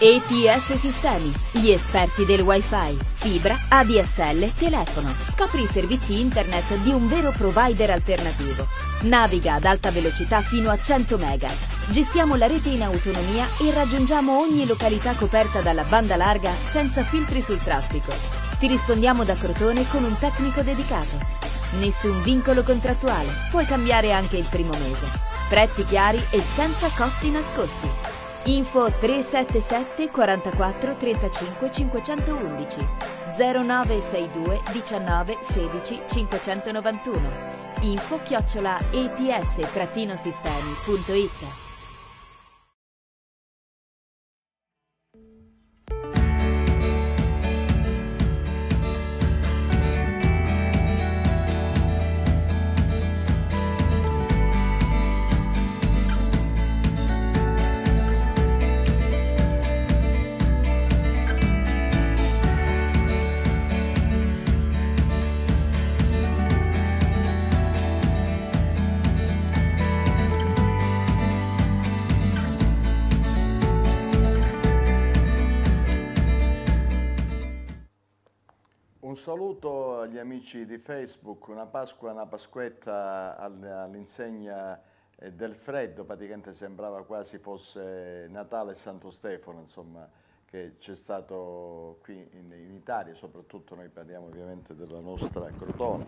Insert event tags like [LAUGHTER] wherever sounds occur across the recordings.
ETS Sistemi, gli esperti del wifi, fibra, ADSL, telefono. Scopri i servizi internet di un vero provider alternativo. Naviga ad alta velocità fino a 100 mega. Gestiamo la rete in autonomia e raggiungiamo ogni località coperta dalla banda larga senza filtri sul traffico. Ti rispondiamo da Crotone con un tecnico dedicato. Nessun vincolo contrattuale, puoi cambiare anche il primo mese. Prezzi chiari e senza costi nascosti. Info 377 44 35 511 0962 19 16 591 info chiocciola ets-sistemi.it saluto agli amici di Facebook, una Pasqua, una Pasquetta all'insegna eh, del freddo, praticamente sembrava quasi fosse Natale e Santo Stefano, insomma, che c'è stato qui in, in, Italia, soprattutto noi parliamo ovviamente della nostra Crotone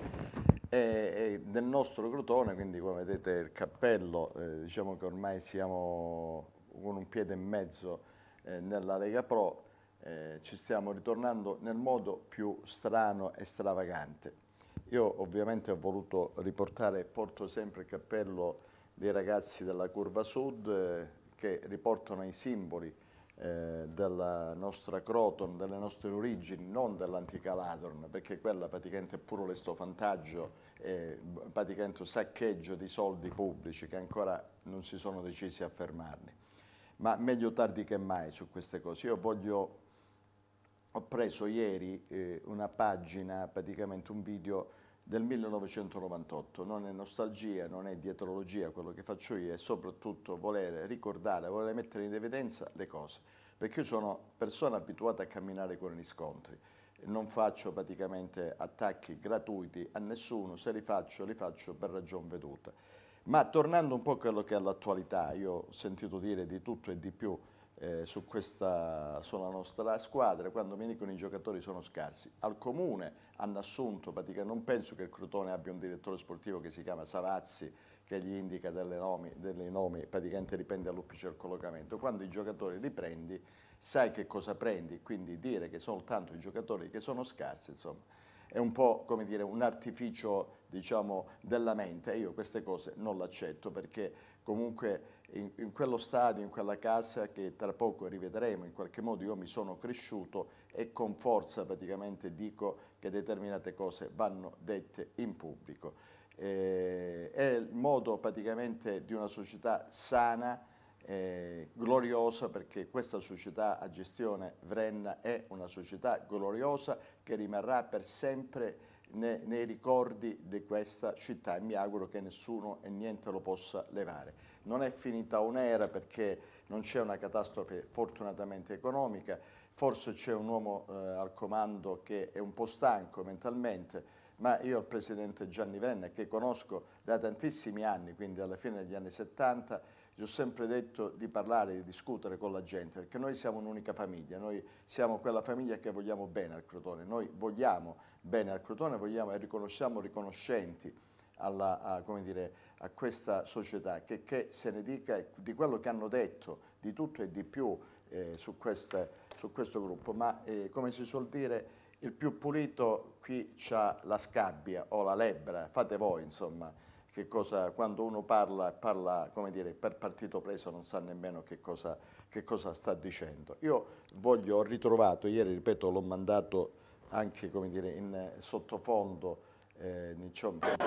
e, e del nostro Crotone, quindi come vedete il cappello, eh, diciamo che ormai siamo con un piede e mezzo eh, nella Lega Pro, eh, ci stiamo ritornando nel modo più strano e stravagante. Io ovviamente ho voluto riportare, porto sempre il cappello dei ragazzi della Curva Sud eh, che riportano i simboli eh, della nostra Croton, delle nostre origini, non dell'antica Ladron, perché quella praticamente è puro lestofantaggio, eh, praticamente un saccheggio di soldi pubblici che ancora non si sono decisi a fermarli. Ma meglio tardi che mai su queste cose. Io voglio ho preso ieri eh, una pagina, praticamente un video del 1998, non è nostalgia, non è dietrologia quello che faccio io, è soprattutto volere ricordare, volere mettere in evidenza le cose, perché io sono persona abituata a camminare con gli scontri, non faccio praticamente attacchi gratuiti a nessuno, se li faccio li faccio per ragion veduta. Ma tornando un po' a quello che è l'attualità, io ho sentito dire di tutto e di più eh, su questa, sulla nostra squadra, quando mi dicono i giocatori sono scarsi. Al Comune hanno assunto, non penso che il Crotone abbia un direttore sportivo che si chiama Savazzi, che gli indica delle nomi, delle nomi praticamente dipende dall'ufficio del collocamento. Quando i giocatori li prendi, sai che cosa prendi, quindi dire che soltanto i giocatori che sono scarsi, insomma, è un po' come dire un artificio diciamo, della mente. Io queste cose non l'accetto perché comunque in, in, quello stadio, in quella casa che tra poco rivedremo, in qualche modo io mi sono cresciuto e con forza praticamente dico che determinate cose vanno dette in pubblico. Eh, è il modo praticamente di una società sana, eh, gloriosa, perché questa società a gestione Vrenna è una società gloriosa che rimarrà per sempre nei, nei ricordi di questa città e mi auguro che nessuno e niente lo possa levare non è finita un'era perché non c'è una catastrofe fortunatamente economica, forse c'è un uomo eh, al comando che è un po' stanco mentalmente, ma io il presidente Gianni Venna, che conosco da tantissimi anni, quindi alla fine degli anni 70, gli ho sempre detto di parlare, di discutere con la gente, perché noi siamo un'unica famiglia, noi siamo quella famiglia che vogliamo bene al Crotone, noi vogliamo bene al Crotone vogliamo, e riconosciamo riconoscenti alla, a, dire, a, questa società, che, che, se ne dica di quello che hanno detto, di tutto e di più eh, su, queste, su, questo gruppo, ma eh, come si suol dire il più pulito qui c'ha la scabbia o la lebbra, fate voi insomma, che cosa, quando uno parla, parla come dire, per partito preso non sa nemmeno che cosa, che cosa sta dicendo. Io voglio, ho ritrovato, ieri ripeto l'ho mandato anche come dire, in sottofondo eh, nei eh, job eh,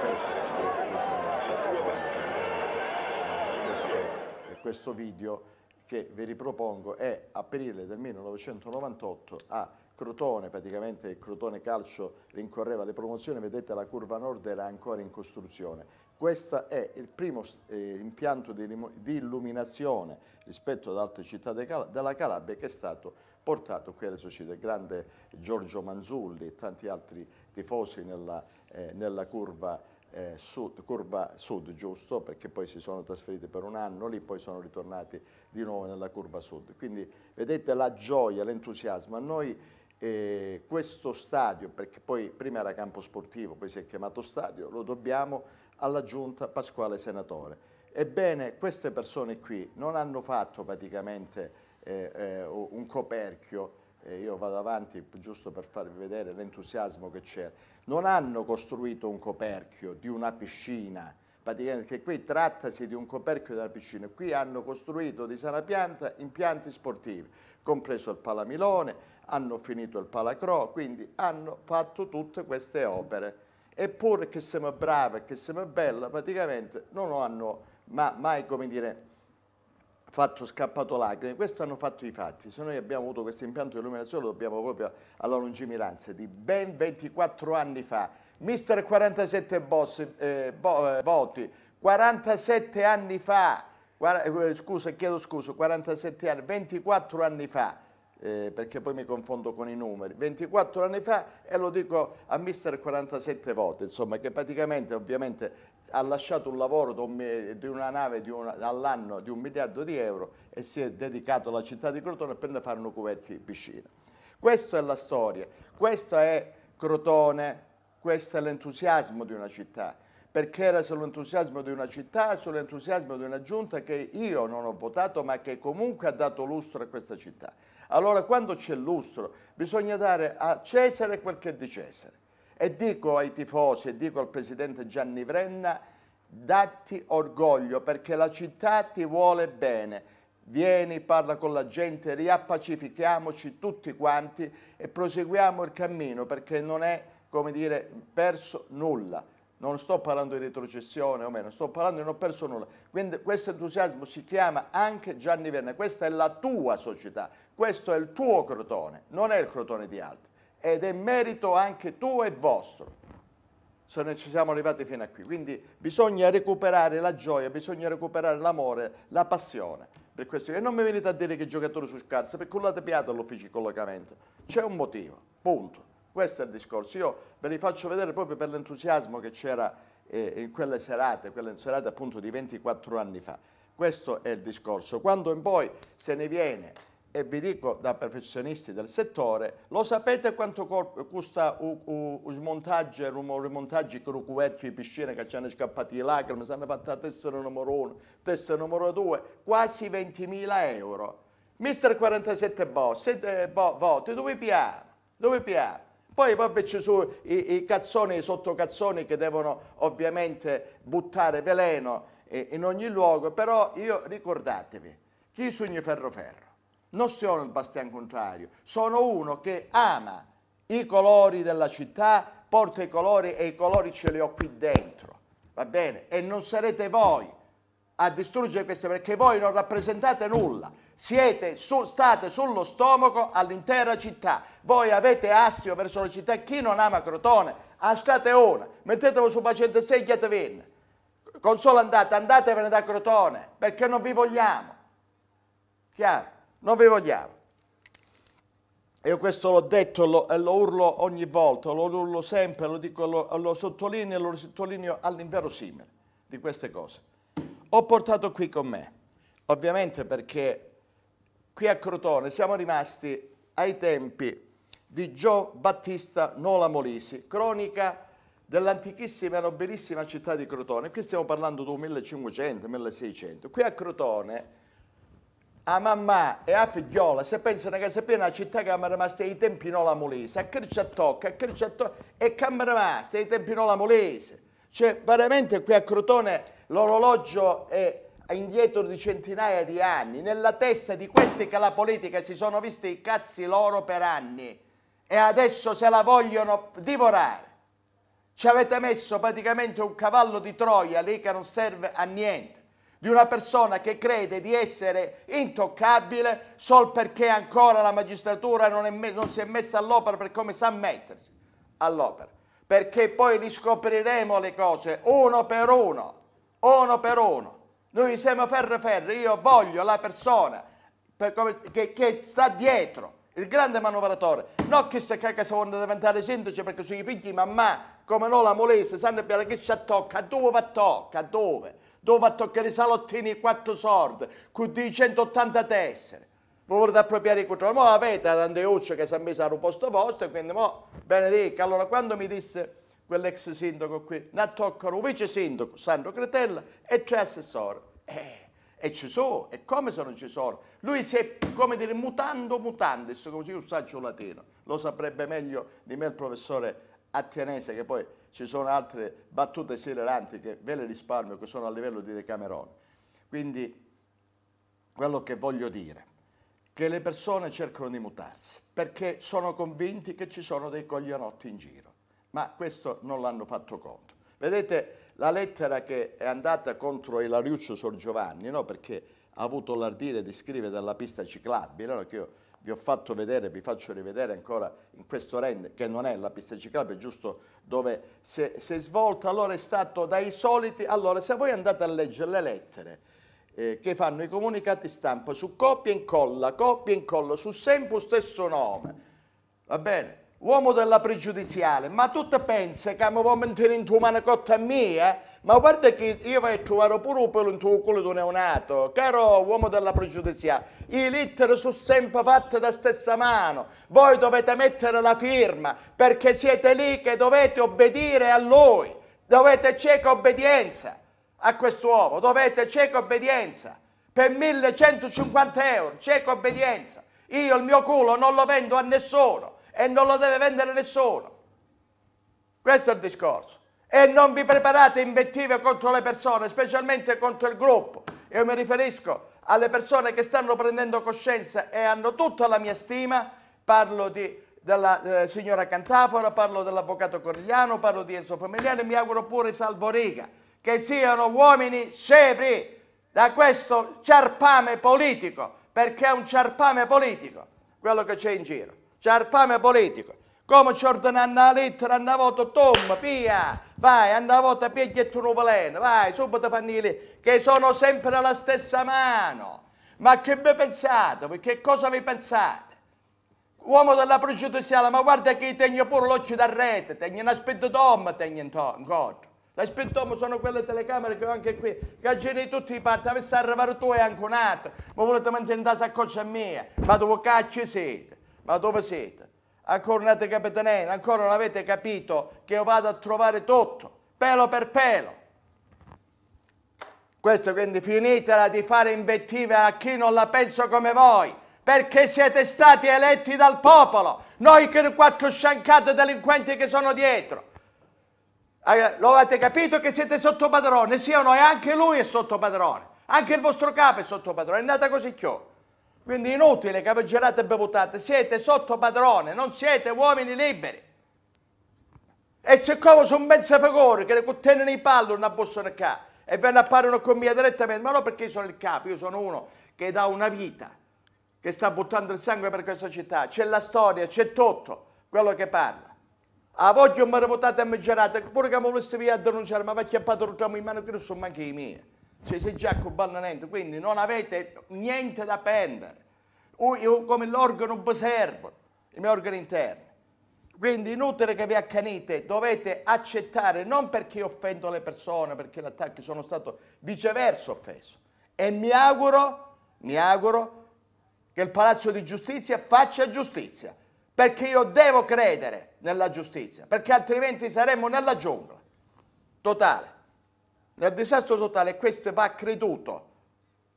eh, questo, video che vi ripropongo è aprile del 1998 a Crotone, praticamente il Crotone Calcio rincorreva le promozioni, vedete la curva nord era ancora in costruzione. Questo è il primo eh, impianto di, di, illuminazione rispetto ad altre città de Cal della Calabria che è stato portato qui alle società. Il grande Giorgio Manzulli e tanti altri tifosi nella, città eh, nella curva eh, sud, curva sud, giusto, perché poi si sono trasferiti per un anno lì, poi sono ritornati di nuovo nella curva sud. Quindi vedete la gioia, l'entusiasmo. A noi eh, questo stadio, perché poi prima era campo sportivo, poi si è chiamato stadio, lo dobbiamo alla giunta Pasquale Senatore. Ebbene, queste persone qui non hanno fatto praticamente eh, eh un coperchio, io vado avanti giusto per farvi vedere l'entusiasmo che c'era, non hanno costruito un coperchio di una piscina, praticamente che qui trattasi di un coperchio della piscina, qui hanno costruito di sana pianta impianti sportivi, compreso il Palamilone, hanno finito il Palacro, quindi hanno fatto tutte queste opere. Eppure che siamo brave, che siamo bella, praticamente non lo hanno ma mai, come dire, fatto scappato lacrime, questo hanno fatto i fatti, se noi abbiamo avuto questo impianto di illuminazione lo dobbiamo proprio alla lungimiranza di ben 24 anni fa, mister 47 boss, eh, bo, eh, voti, 47 anni fa, eh, scusa, chiedo scusa, 47 anni, 24 anni fa, eh, perché poi mi confondo con i numeri, 24 anni fa e lo dico a mister 47 voti, insomma che praticamente ovviamente ha lasciato un lavoro di una nave di una, all'anno di un miliardo di euro e si è dedicato alla città di Crotone per ne fare un cuvetta di piscina. Questa è la storia, questo è Crotone, questo è l'entusiasmo di una città, perché era sull'entusiasmo di una città, sull'entusiasmo di una giunta che io non ho votato ma che comunque ha dato lustro a questa città. Allora quando c'è lustro bisogna dare a Cesare quel che è di Cesare e dico ai tifosi e dico al presidente Gianni Vrenna, datti orgoglio perché la città ti vuole bene. Vieni, parla con la gente, riappacifichiamoci tutti quanti e proseguiamo il cammino perché non è, come dire, perso nulla. Non sto parlando di retrocessione o meno, sto parlando di non perso nulla. Quindi questo entusiasmo si chiama anche Gianni Verne, questa è la tua società, questo è il tuo crotone, non è il crotone di altri ed è merito anche tuo e vostro se ne ci siamo arrivati fino a qui. Quindi bisogna recuperare la gioia, bisogna recuperare l'amore, la passione. Per questo che non mi venite a dire che i giocatori sono scarsi, perché l'avete piato all'ufficio di collocamento. C'è un motivo, punto. Questo è il discorso. Io ve li faccio vedere proprio per l'entusiasmo che c'era eh, in quelle serate, quelle serate appunto di 24 anni fa. Questo è il discorso. Quando in poi se ne viene e vi dico da professionisti del settore, lo sapete quanto costa un smontaggio, un rimontaggio di rucuetti di piscina che ci hanno scappato le lacrime, si hanno fatto la tessera numero 1, tessera numero due, quasi 20.000 euro. Mister 47 bo, 7 voti, dove piano? Dove piano? Poi vabbè ci sono i, i cazzoni, i sottocazzoni che devono ovviamente buttare veleno eh, in ogni luogo, però io ricordatevi, chi sogna ferro ferro? non sono il bastian contrario, sono uno che ama i colori della città, porta i colori e i colori ce li ho qui dentro, va bene? E non sarete voi a distruggere queste perché voi non rappresentate nulla, siete su, state sullo stomaco all'intera città, voi avete astio verso la città, chi non ama Crotone, astate una, mettetevi su paziente 6 e chiatevene, consola andate, andatevene da Crotone perché non vi vogliamo, chiaro? Non vi vogliamo. Io questo l'ho detto e lo, lo, urlo ogni volta, lo urlo sempre, lo, dico, lo, lo sottolineo e lo sottolineo all'inverosimile di queste cose. Ho portato qui con me, ovviamente perché qui a Crotone siamo rimasti ai tempi di Gio Battista Nola Molisi, cronica dell'antichissima e nobilissima città di Crotone. Qui stiamo parlando del 1500-1600. Qui a Crotone a mamma e a figliola, se pensano che se viene a città che mi rimasta i tempi non la molese, a che ci tocca, a che ci tocca, e che mi rimasta i tempi non la molese. Cioè, veramente qui a Crotone l'orologio è indietro di centinaia di anni, nella testa di questi che la politica si sono visti i cazzi loro per anni e adesso se la vogliono divorare. Ci avete messo praticamente un cavallo di Troia lì che non serve a niente di una persona che crede di essere intoccabile solo perché ancora la magistratura non, è, non si è messa all'opera per come sa mettersi all'opera. Perché poi riscopriremo le cose uno per uno, uno per uno. Noi siamo ferro ferro, io voglio la persona come, che, che, sta dietro, il grande manovratore, non che se cacca se vuole diventare sindaco perché sono i figli mamma, come no la molese, sanno che ci tocca, dove va tocca, a dove? dove a toccare i salottini quattro sordi, con 180 tessere. Voi volete appropriare il controllo, ma l'avete ad Andreuccio che si è messo al posto vostro, quindi mo, benedica. Allora, quando mi disse quell'ex sindaco qui, ne toccano un vice sindaco, Sandro Cretella, e tre assessori. Eh, e ci sono, e come se non ci sono? Lui si è, come dire, mutando mutandis, così un saggio latino. Lo saprebbe meglio di me il professore attianese che poi ci sono altre battute esileranti che ve le risparmio, che sono a livello di Decamerone. Quindi quello che voglio dire che le persone cercano di mutarsi perché sono convinti che ci sono dei coglionotti in giro, ma questo non l'hanno fatto conto. Vedete la lettera che è andata contro Ilariuccio Sorgiovanni, no? perché ha avuto l'ardire di scrivere dalla pista ciclabile, no? che io vi ho fatto vedere, vi faccio rivedere ancora in questo rend, che non è la pista ciclabile, giusto dove si è, si è svolta, allora è stato dai soliti, allora se voi andate a leggere le lettere, eh, che fanno i comunicati stampa su copia e incolla, copia e incolla, su sempre lo stesso nome. Va bene? Uomo della pregiudiziale, ma tu te pensi che mi vuoi mettere in tua mano cotta mia? Ma guarda che io vai a trovare pure un pelo in tuo culo di neonato, caro uomo della pregiudiziale. I littere sono sempre fatte da stessa mano. Voi dovete mettere la firma perché siete lì che dovete obbedire a lui. Dovete cieca obbedienza a quest'uomo. Dovete cieca obbedienza. Per 1150 euro, cieca obbedienza. Io il mio culo non lo vendo a nessuno e non lo deve vendere nessuno. Questo è il discorso. E non vi preparate invettive contro le persone, specialmente contro il gruppo. Io mi riferisco alle persone che stanno prendendo coscienza e hanno tutta la mia stima, parlo di, della eh, signora Cantafora, parlo dell'avvocato Corigliano, parlo di Enzo Famigliano e mi auguro pure Salvo Riga, che siano uomini scevri da questo ciarpame politico, perché è un ciarpame politico quello che c'è in giro, ciarpame politico, come ci ordinano la lettera, hanno voto, tom, via! vai, andare a volta pigliati un veleno, vai, subito fanno lì, che sono sempre la stessa mano. Ma che vi pensate? Che cosa vi pensate? Uomo della pregiudiziale, ma guarda che tengo pure l'occhio da rete, tengo una spettodoma, tengo intorno. Le spettome sono quelle telecamere che ho anche qui, che girano tutti i parti, avessi arrivato tu e anche un altro, ma volete mantenere la saccoccia mia, ma dove cacchio siete? Ma dove siete? ancora non avete capito niente, ancora non avete capito che io vado a trovare tutto, pelo per pelo. Questo quindi finitela di fare invettive a chi non la pensa come voi, perché siete stati eletti dal popolo, noi che quattro sciancati delinquenti che sono dietro. Eh, lo avete capito che siete sotto padrone? Sì o no? E anche lui è sotto padrone, anche il vostro capo è sotto padrone, è andata così chiusa. Quindi inutile che peggiorate e bevutate, siete sotto padrone, non siete uomini liberi. E siccome sono mezzo figure che le contengono i palli una bossone qua e vanno a fare una commedia direttamente, ma non perché io sono il capo, io sono uno che dà una vita, che sta buttando il sangue per questa città, c'è la storia, c'è tutto quello che parla. A voi che mi votate e mi girate, pure che mi volessi via a denunciare, ma perché padrone in mano che non sono anche i miei. Cioè, se già abbandonamento, quindi non avete niente da prendere. O io come l'organo servo, i miei organi interni. Quindi inutile che vi accanite, dovete accettare, non perché io offendo le persone, perché l'attacco sono stato viceversa offeso. E mi auguro, mi auguro che il Palazzo di Giustizia faccia giustizia, perché io devo credere nella giustizia, perché altrimenti saremmo nella giungla totale nel disastro totale questo va creduto,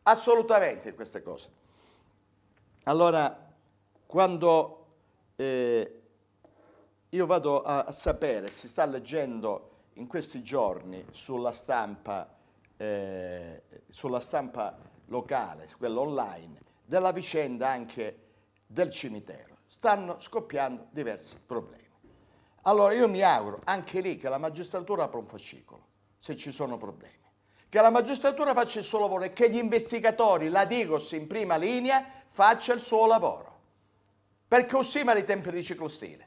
assolutamente in queste cose. Allora, quando eh, io vado a, sapere, si sta leggendo in questi giorni sulla stampa, eh, sulla stampa locale, quella online, della vicenda anche del cimitero. Stanno scoppiando diversi problemi. Allora io mi auguro anche lì che la magistratura apra un fascicolo se ci sono problemi. Che la magistratura faccia il suo lavoro e che gli investigatori, la Digos in prima linea, faccia il suo lavoro. Perché ossimano i tempi di ciclostile.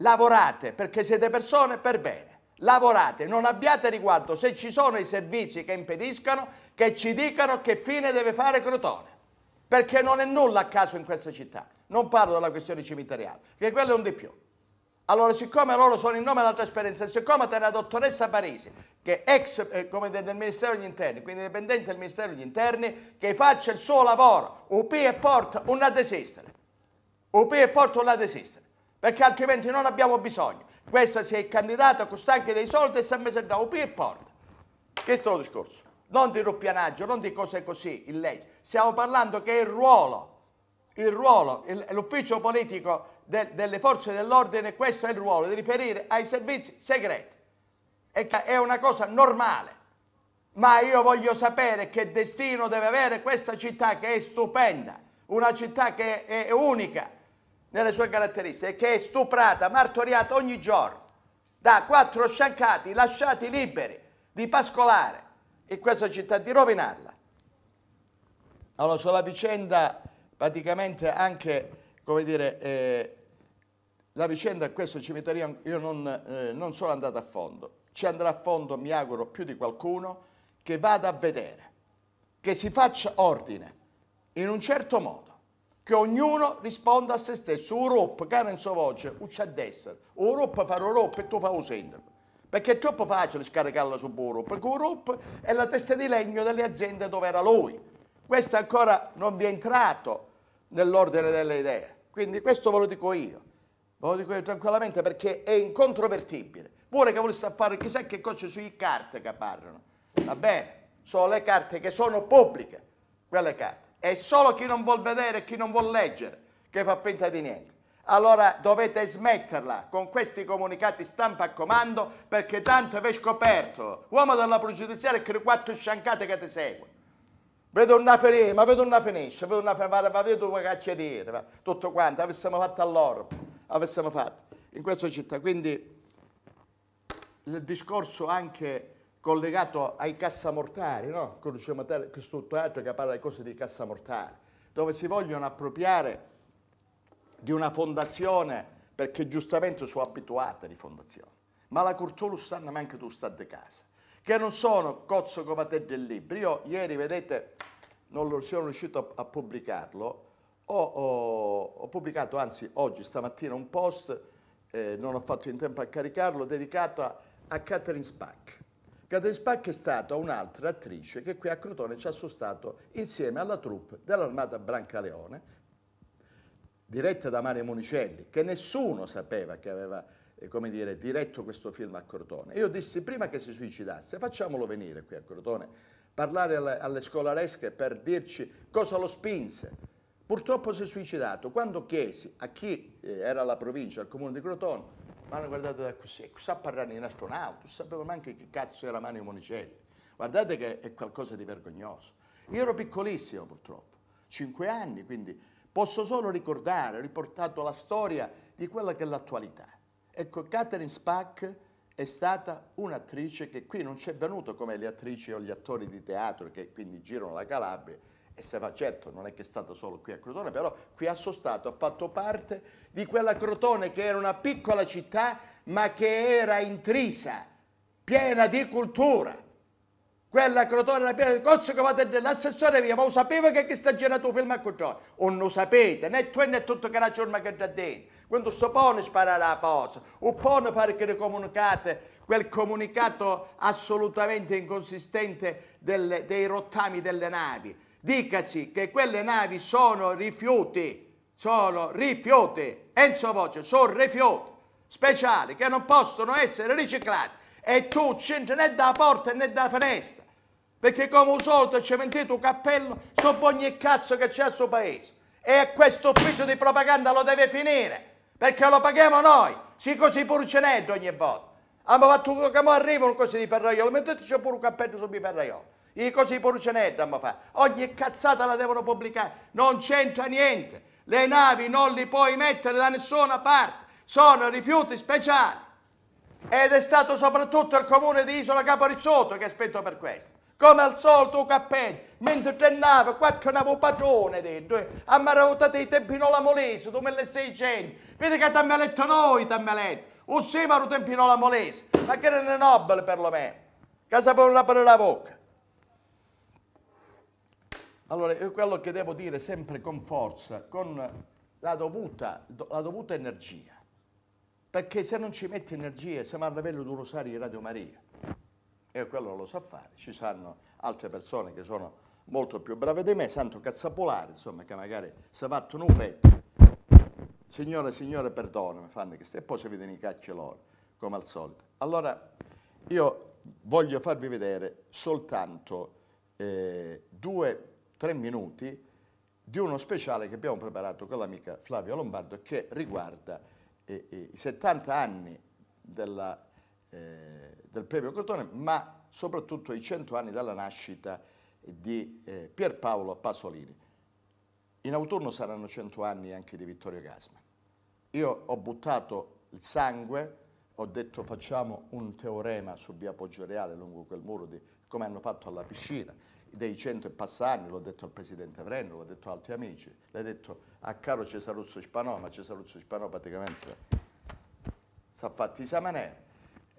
Lavorate perché siete persone per bene. Lavorate, non abbiate riguardo se ci sono i servizi che impediscano, che ci dicano che fine deve fare Crotone. Perché non è nulla a caso in questa città. Non parlo della questione cimiteriale, che quello è un di più. Allora, siccome loro sono in nome della trasparenza, siccome c'è la dottoressa Parisi, che è ex eh, come del Ministero degli Interni, quindi dipendente del Ministero degli Interni, che faccia il suo lavoro, UPI e porta una desistere. UPI e porta una desistere, perché altrimenti non abbiamo bisogno. Questa si è candidata, costa anche dei soldi e si è messa da UPI e porta. Questo è il discorso. Non di ruffianaggio, non di cose così in legge. Stiamo parlando che il ruolo, l'ufficio politico de, delle forze dell'ordine, questo è il ruolo, di riferire ai servizi segreti. E è una cosa normale, ma io voglio sapere che destino deve avere questa città che è stupenda, una città che è unica nelle sue caratteristiche, che è stuprata, martoriata ogni giorno da quattro sciancati lasciati liberi di pascolare in questa città, di rovinarla. Allora, sulla vicenda praticamente anche come dire, eh, la vicenda a questo cimitero io non, eh, non sono andato a fondo, ci andrà a fondo, mi auguro, più di qualcuno che vada a vedere, che si faccia ordine in un certo modo, che ognuno risponda a se stesso, Europa, cara in sua voce, non a destra, Europa fa Europa e tu fai sempre. Perché è troppo facile scaricarla su Europa, perché Europa è la testa di legno delle aziende dove era lui. Questo ancora non vi è entrato nell'ordine delle idee. Quindi questo ve lo dico io, ve lo dico io tranquillamente perché è incontrovertibile. Vuole che volesse fare chissà che cose sui carte che parlano, va bene? Sono le carte che sono pubbliche, quelle carte. È solo chi non vuol vedere e chi non vuol leggere che fa finta di niente. Allora dovete smetterla con questi comunicati stampa a comando perché tanto avete scoperto, uomo della pregiudiziaria, che quattro sciancate che ti seguono. Vedo una ferma, vedo una finestra, vedo una fermata, vedo una cacciatera, tutto quanto, avessimo fatto allora, avessimo fatto in questa città. Quindi il discorso anche collegato ai cassamortari, no? Conosciamo questo teatro che parla di cose di cassamortari, dove si vogliono appropriare di una fondazione, perché giustamente sono abituate di fondazione, ma la Curtolus sanno anche tu stai di casa che non sono cozzo come te del libro. Io ieri, vedete, non sono riuscito a, a pubblicarlo, ho, ho, ho, pubblicato, anzi oggi, stamattina, un post, eh, non ho fatto in tempo a caricarlo, dedicato a, a Catherine Spack. Catherine Spack è stata un'altra attrice che qui a Crotone ci ha sostato insieme alla troupe dell'Armata Brancaleone, diretta da Mario Monicelli, che nessuno sapeva che aveva eh, come dire, diretto questo film a Crotone. Io dissi prima che si suicidasse, facciamolo venire qui a Crotone, parlare alle, alle scolaresche per dirci cosa lo spinse. Purtroppo si è suicidato. Quando chiesi a chi eh, era la provincia, al comune di Crotone, mi hanno guardato da così, sa parlare in astronauta, non sapevano neanche che cazzo era Mario Monicelli. Guardate che è qualcosa di vergognoso. Io ero piccolissimo purtroppo, 5 anni, quindi posso solo ricordare, ho riportato la storia di quella che è l'attualità. Ecco, Catherine Spack è stata un'attrice che qui non c'è venuto come le attrici o gli attori di teatro che quindi girano la Calabria, e se va certo non è che è stata solo qui a Crotone, però qui ha Sostato ha fatto parte di quella Crotone che era una piccola città ma che era intrisa, piena di cultura, quella crotone era piena di cozzo che va dentro l'assessore via, ma lo sapeva che sta girando film a controllo? O non sapete, né tu né tutto che la giornata che c'è dentro. Quando si pone sparare la cosa, o pone fare che le comunicate, quel comunicato assolutamente inconsistente delle, dei rottami delle navi. Dicasi che quelle navi sono rifiuti, sono rifiuti, Enzo Voce, sono rifiuti speciali che non possono essere riciclati e tu c'entri né da porta né da finestra. Perché come al solito ci mettete un cappello sopra ogni cazzo che c'è al suo paese. E questo ufficio di propaganda lo deve finire, perché lo paghiamo noi, si così n'è ogni volta. Abbiamo ah, fatto che arrivano cose di ferraiolo, metteteci pure un cappello sopra i ferraiolo. I così purcenetto abbiamo fatto. Ogni cazzata la devono pubblicare, non c'entra niente. Le navi non li puoi mettere da nessuna parte, sono rifiuti speciali. Ed è stato soprattutto il comune di Isola Caporizzotto che ha spento per questo come al solito cappello, mentre tre navi, quattro navi patrone dentro, eh. a me votato i la molese, 2600, vedi che ti t'abbiamo letto noi, ti t'abbiamo letto, i tempi non la molese, ma che era nobile perlomeno, che sapevano aprire la bocca. Allora, io quello che devo dire sempre con forza, con la dovuta, la dovuta energia, perché se non ci metti energia siamo al livello di Rosario e Radio Maria e quello lo sa fare. Ci sanno altre persone che sono molto più brave di me, Santo Cazzapolare, insomma, che magari si fatto un petto. Signore, signore, perdonami, fanno che stai, e poi si vedono i cacchi loro, come al solito. Allora, io voglio farvi vedere soltanto eh, due, tre minuti di uno speciale che abbiamo preparato con l'amica Flavia Lombardo che riguarda eh, eh i 70 anni della, eh, del premio Crotone, ma soprattutto i 100 anni dalla nascita di eh, Pierpaolo Pasolini. In autunno saranno 100 anni anche di Vittorio Gasman. Io ho buttato il sangue, ho detto facciamo un teorema su via Poggio Reale lungo quel muro, di, come hanno fatto alla piscina, dei cento e passa anni, l'ho detto al presidente Vrenno, l'ho detto ad altri amici, l'ho detto a caro Cesaruzzo Spanò, ma Cesaruzzo Spanò praticamente si è fatti i samanè,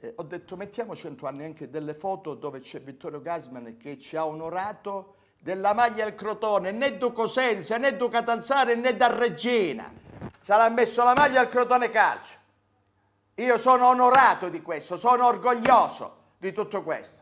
eh, ho detto mettiamo 100 anni anche delle foto dove c'è Vittorio Gasman che ci ha onorato della maglia al Crotone, né Duco Cosenza, né Duca Tanzare, né da Regina. Sarà messo la maglia al Crotone Calcio. Io sono onorato di questo, sono orgoglioso di tutto questo.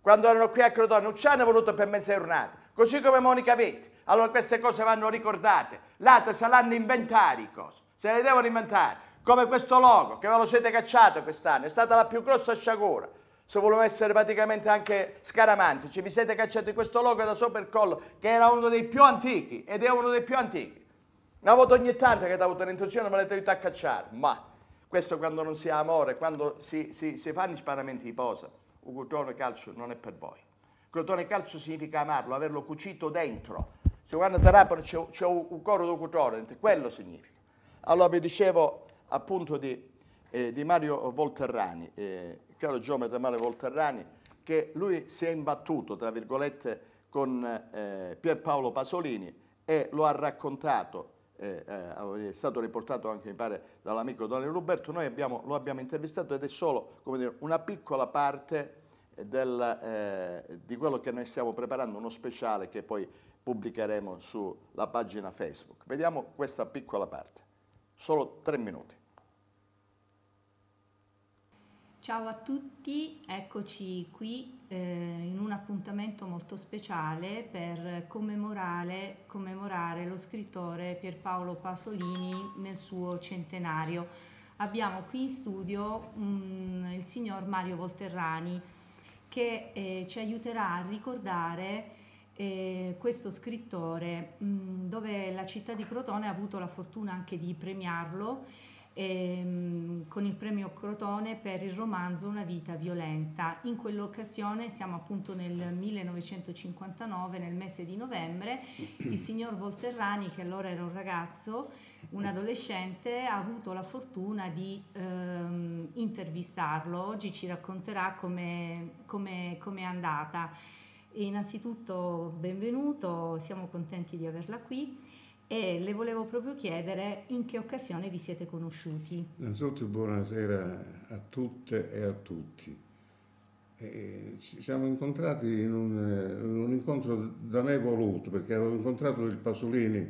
Quando erano qui a Crotone, Luciano è voluto per me giornate, così come Monica Vetti. Allora queste cose vanno ricordate. L'ATA saranno inventare cose, se le devono inventare come questo logo che ve lo siete cacciato quest'anno, è stata la più grossa sciagura. Se volevo essere praticamente anche scaramantici, vi siete cacciati questo logo da sopra il collo, che era uno dei più antichi, ed è uno dei più antichi. Ne avete ogni tanto che avete avuto un'intuizione, me l'avete aiutato a cacciare, ma questo quando non si ha amore, quando si, si, si fanno sparamenti di posa, un cotone calcio non è per voi. Crotone calcio significa amarlo, averlo cucito dentro. Se quando ti rapano c'è un coro di cotone, quello significa. Allora vi dicevo, appunto di, eh, di Mario Volterrani, eh, caro geometra Mario Volterrani, che lui si è imbattuto, tra virgolette, con eh, Pierpaolo Pasolini e lo ha raccontato, eh, eh, è stato riportato anche, mi pare, dall'amico Don Roberto, noi abbiamo, lo abbiamo intervistato ed è solo dire, una piccola parte del, eh, di quello che noi stiamo preparando, uno speciale che poi pubblicheremo sulla pagina Facebook. Vediamo questa piccola parte solo tre minuti. Ciao a tutti, eccoci qui eh, in un appuntamento molto speciale per commemorare, commemorare lo scrittore Pierpaolo Pasolini nel suo centenario. Abbiamo qui in studio um, il signor Mario Volterrani che eh, ci aiuterà a ricordare eh, questo scrittore, mh, mm, dove la città di Crotone ha avuto la fortuna anche di premiarlo ehm, con il premio Crotone per il romanzo Una vita violenta. In quell'occasione, siamo appunto nel 1959, nel mese di novembre, il signor Volterrani, che allora era un ragazzo, un adolescente, ha avuto la fortuna di ehm, intervistarlo. Oggi ci racconterà come è andata. Innanzitutto benvenuto, siamo contenti di averla qui e le volevo proprio chiedere in che occasione vi siete conosciuti. Innanzitutto buonasera a tutte e a tutti. E ci siamo incontrati in un, in un, incontro da me voluto perché avevo incontrato il Pasolini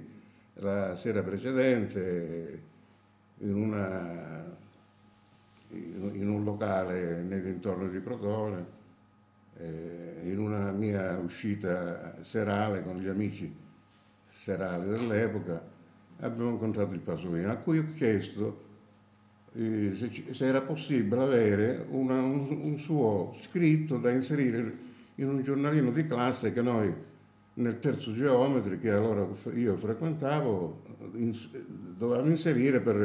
la sera precedente in, una, in un locale nei dintorni di Crotone eh, in una mia uscita serale con gli amici serali dell'epoca abbiamo incontrato il Pasolino a cui ho chiesto eh, se, se, era possibile avere una, un, un suo scritto da inserire in un giornalino di classe che noi nel terzo geometri che allora io frequentavo dovevamo inserire per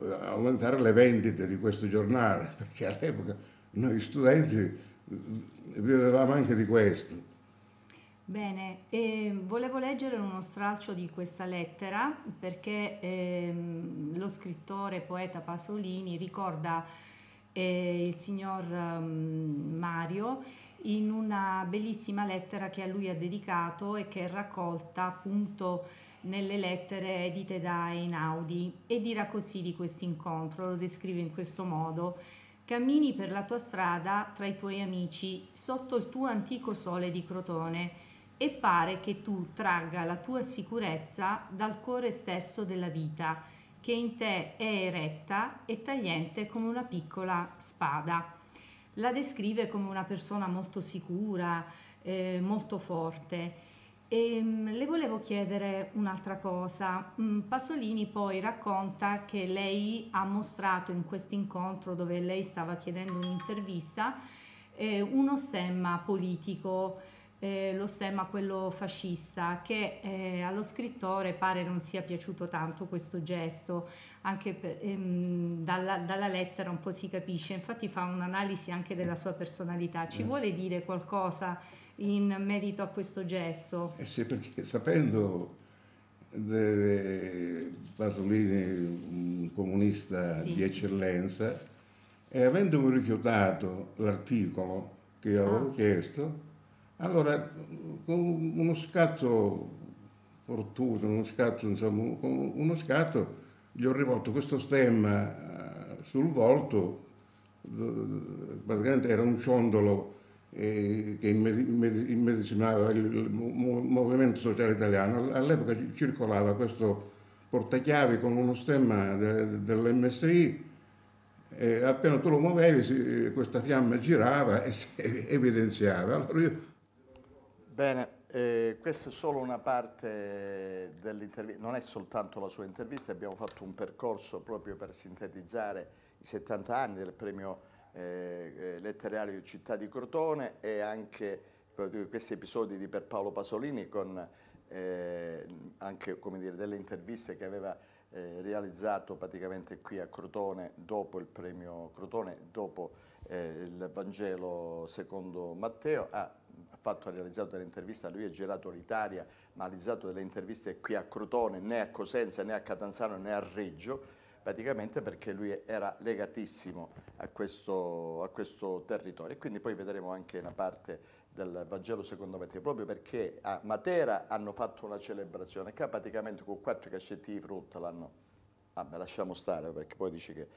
eh, aumentare le vendite di questo giornale, [LAUGHS] perché all'epoca noi studenti vivevamo anche di questo. Bene, eh, volevo leggere uno stralcio di questa lettera perché eh, lo scrittore poeta Pasolini ricorda eh, il signor ehm, Mario in una bellissima lettera che a lui ha dedicato e che è raccolta appunto nelle lettere edite da Einaudi e dirà così di questo incontro, lo descrive in questo modo. Cammini per la tua strada tra i tuoi amici sotto il tuo antico sole di Crotone e pare che tu tragga la tua sicurezza dal cuore stesso della vita, che in te è eretta e tagliente come una piccola spada. La descrive come una persona molto sicura, eh, molto forte e ehm, le volevo chiedere un'altra cosa. Mm, Pasolini poi racconta che lei ha mostrato in questo incontro dove lei stava chiedendo un'intervista eh, uno stemma politico, eh, lo stemma quello fascista, che eh, allo scrittore pare non sia piaciuto tanto questo gesto, anche per, ehm, dalla, dalla, lettera un po' si capisce, infatti fa un'analisi anche della sua personalità. Ci eh. vuole dire qualcosa? in merito a questo gesto? Eh sì, perché sapendo Pasolini un comunista sì. di eccellenza e avendomi rifiutato l'articolo che io avevo ah. chiesto, allora con uno scatto fortuito, uno scatto, insomma, con uno scatto gli ho rivolto questo stemma eh, sul volto, praticamente era un ciondolo eh, che immedesimava il movimento sociale italiano. All'epoca circolava questo portachiavi con uno stemma de, dell'MSI e appena tu lo muovevi si, questa fiamma girava e si [LAUGHS] evidenziava. Allora io... Bene, eh, questa è solo una parte dell'intervista, non è soltanto la sua intervista, abbiamo fatto un percorso proprio per sintetizzare i 70 anni del premio eh, eh di Città di Crotone e anche eh, questi episodi di Perpaolo Pasolini con eh, anche dire, delle interviste che aveva eh, realizzato praticamente qui a Crotone dopo il premio Crotone, dopo eh, il Vangelo secondo Matteo, ha, fatto, ha realizzato delle interviste, lui ha girato l'Italia, ma ha realizzato delle interviste qui a Crotone, né a Cosenza, né a Catanzaro, né a Reggio, praticamente perché lui era legatissimo a questo, a questo territorio. E quindi poi vedremo anche una parte del Vangelo secondo me, proprio perché a Matera hanno fatto una celebrazione, che praticamente con quattro cascetti di frutta l'hanno... Vabbè, lasciamo stare, perché poi dici che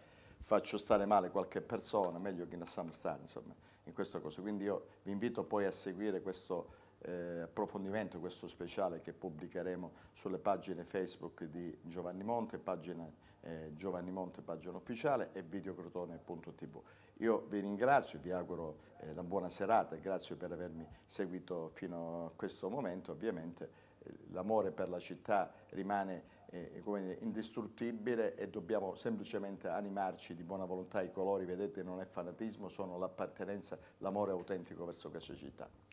faccio stare male qualche persona, meglio che ne lasciamo stare, insomma, in questa cosa. Quindi io vi invito poi a seguire questo eh, approfondimento, questo speciale che pubblicheremo sulle pagine Facebook di Giovanni Monte, pagina eh, Giovanni Monte, pagina ufficiale e videocrotone.tv. Io vi ringrazio, vi auguro eh, una buona serata e grazie per avermi seguito fino a questo momento. Ovviamente eh, l'amore per la città rimane eh, dire, indistruttibile e dobbiamo semplicemente animarci di buona volontà. I colori, vedete, non è fanatismo, sono l'appartenenza, l'amore autentico verso questa città.